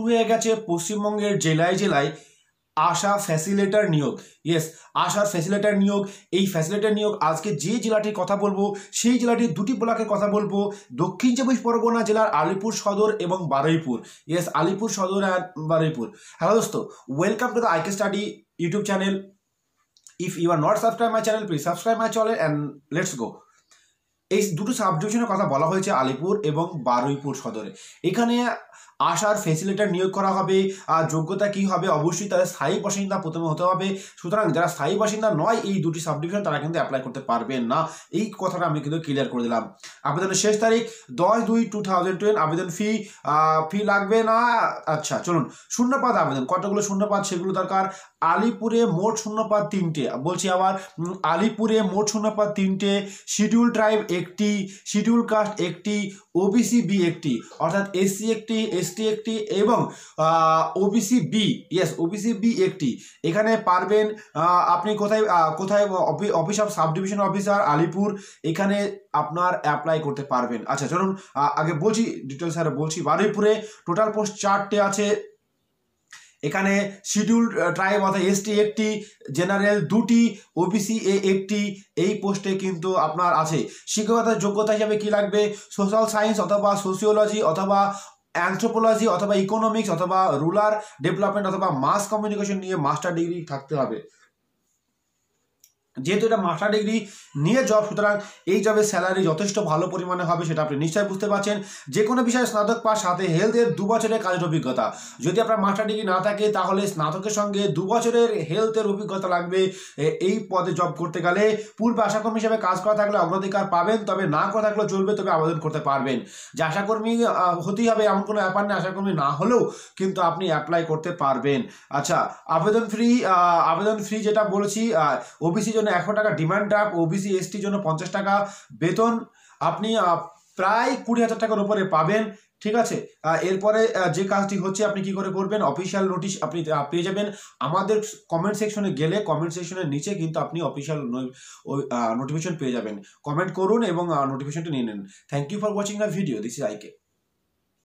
শুরু হয়ে গেছে পশ্চিমবঙ্গের জেলায় জেলায় আশা ফ্যাসিলেটার নিয়োগ ইয়েস আশার ফ্যাসিলেটার নিয়োগ এই ফ্যাসিলেটার নিয়োগ আজকে যে জেলাটির কথা বলবো সেই জেলাটির দুটি ব্লকের কথা বলবো দক্ষিণ চব্বিশ পরগনা জেলার আলিপুর সদর এবং বারুইপুর ইয়েস আলিপুর সদর আর বারুইপুর হ্যালো দোস্ত welcome to the IK study YouTube channel if you are not subscribe my channel please subscribe my channel and let's go এই দুটো সাবডিভিশনের কথা বলা হয়েছে আলিপুর এবং বারুইপুর সদরে এখানে আসার ফেসিলিটার নিয়োগ করা হবে আর যোগ্যতা কী হবে অবশ্যই তাদের স্থায়ী বাসিন্দা প্রথমে হতে হবে সুতরাং যারা স্থায়ী বাসিন্দা নয় এই দুটি সাবডিভিশন তারা কিন্তু অ্যাপ্লাই করতে পারবেন না এই কথাটা আমি কিন্তু ক্লিয়ার করে দিলাম আবেদনের শেষ তারিখ দশ দুই টু থাউজেন্ড টেন আবেদন ফি ফি লাগবে না আচ্ছা চলুন শূন্যপাত আবেদন কতগুলো শূন্যপাত সেগুলো দরকার আলিপুরে মোট শূন্যপাত তিনটে বলছি আবার আলিপুরে মোট শূন্যপাত তিনটে শিডিউল ট্রাইব একটি শিডিউল কাস্ট একটি ওবিসি বি একটি অর্থাৎ এসসি একটি এসটি একটি এবং OBC B yes OBC B একটি এখানে পারবেন আপনি কোথায় কোথায় office of subdivision officer Alipur এখানে আপনার অ্যাপ্লাই করতে পারবেন আচ্ছা চলুন আগে বলছি ডিটেলস স্যার বলছি বারুইপুরে টোটাল পোস্ট চারটে আছে এখানে শিডিউল ট্রাইব অর্থাৎ এসটি একটি জেনারেল দুটি ওবিসি এ একটি এই পোস্টে কিন্তু আপনার আছে শিক্ষকতার যোগ্যতা হিসাবে কি লাগবে সোশ্যাল সায়েন্স অথবা সোশিওলজি অথবা অ্যান্থ্রোপোলজি অথবা ইকোনমিক্স অথবা রুলার ডেভেলপমেন্ট অথবা মাস কমিউনিকেশন নিয়ে মাস্টার ডিগ্রি থাকতে হবে যেহেতু এটা মাস্টার ডিগ্রি নিয়ে জব সুতরাং এই জবের স্যালারি যথেষ্ট ভালো পরিমাণে হবে সেটা আপনি নিশ্চয়ই বুঝতে পারছেন যে কোনো বিষয়ে স্নাতক পাস সাথে হেলথের দু বছরের কাজের অভিজ্ঞতা যদি আপনার মাস্টার ডিগ্রি না থাকে তাহলে স্নাতকের সঙ্গে দু বছরের হেলথের অভিজ্ঞতা লাগবে এই পদে জব করতে গেলে পূর্ব আশাকর্মী হিসেবে কাজ করা থাকলে অগ্রাধিকার পাবেন তবে না করা থাকলেও চলবে তবে আবেদন করতে পারবেন যে আশাকর্মী হতেই হবে এমন কোনো ব্যাপার নেই আশাকর্মী না হলেও কিন্তু আপনি অ্যাপ্লাই করতে পারবেন আচ্ছা আবেদন ফ্রি আবেদন ফ্রি যেটা বলেছি ওবিসি জন্য একশো টাকা ডিমান্ড ড্রাফট ওবিসি এসটির জন্য পঞ্চাশ টাকা বেতন আপনি প্রায় কুড়ি হাজার টাকার উপরে পাবেন ঠিক আছে এরপরে যে কাজটি হচ্ছে আপনি কি করে করবেন অফিসিয়াল নোটিশ আপনি পেয়ে যাবেন আমাদের কমেন্ট সেকশনে গেলে কমেন্ট সেকশনের নিচে কিন্তু আপনি অফিসিয়াল নোটিফিকেশন পেয়ে যাবেন কমেন্ট করুন এবং নোটিফিকেশনটা নিয়ে নেন thank you for watching the video this is আইকে